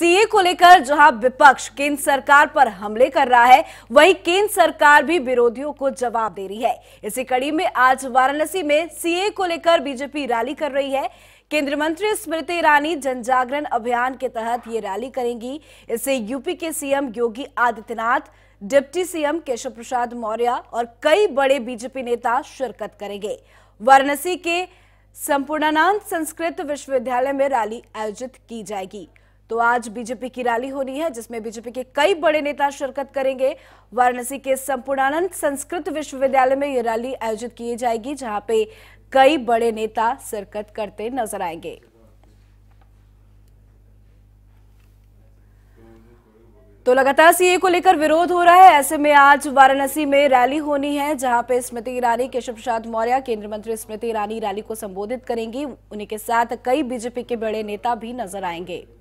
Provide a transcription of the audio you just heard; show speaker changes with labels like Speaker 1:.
Speaker 1: CA को लेकर जहां विपक्ष केंद्र सरकार पर हमले कर रहा है वहीं केंद्र सरकार भी विरोधियों को जवाब दे रही है इसी कड़ी में आज वाराणसी में सीए को लेकर बीजेपी रैली कर रही है केंद्रीय मंत्री स्मृति ईरानी जन जागरण अभियान के तहत ये रैली करेंगी इसे यूपी के CM Yogi Adityanath deputy CM Keshav Prasad Maurya और कई बड़े बीजेपी नेता शिरकत करेंगे वाराणसी के संपूर्णानंद संस्कृत विश्वविद्यालय में रैली आयोजित की जाएगी तो आज बीजेपी की रैली होनी है जिसमें बीजेपी के कई बड़े नेता शिरकत करेंगे वाराणसी के संपूर्णानंद संस्कृत विश्वविद्यालय में यह रैली आयोजित की जाएगी जहां पे कई बड़े नेता शिरकत करते नजर आएंगे तो लगातार सीए को लेकर विरोध हो रहा है ऐसे में आज वाराणसी में रैली होनी है जहां पे स्मृति ईरानी केशव प्रसाद मौर्य केंद्रीय मंत्री स्मृति ईरानी रैली को संबोधित करेंगी उन्हीं के साथ कई बीजेपी के बड़े नेता भी नजर आएंगे